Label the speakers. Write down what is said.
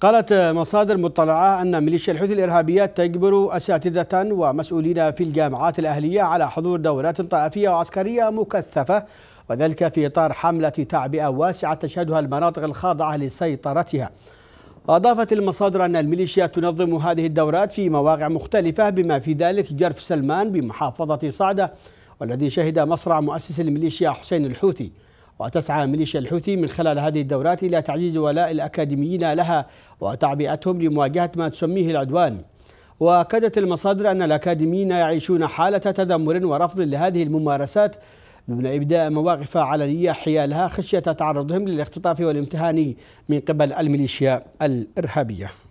Speaker 1: قالت مصادر مطلعة أن ميليشيا الحوثي الإرهابية تجبر أساتذة ومسؤولين في الجامعات الأهلية على حضور دورات طائفية وعسكرية مكثفة وذلك في إطار حملة تعبئة واسعة تشهدها المناطق الخاضعة لسيطرتها أضافت المصادر أن الميليشيا تنظم هذه الدورات في مواقع مختلفة بما في ذلك جرف سلمان بمحافظة صعدة والذي شهد مصرع مؤسس الميليشيا حسين الحوثي وتسعى ميليشيا الحوثي من خلال هذه الدورات إلى تعزيز ولاء الأكاديميين لها وتعبئتهم لمواجهة ما تسميه العدوان وأكدت المصادر أن الأكاديميين يعيشون حالة تذمر ورفض لهذه الممارسات دون إبداء مواقف علنية حيالها خشية تعرضهم للاختطاف والامتهان من قبل الميليشيا الإرهابية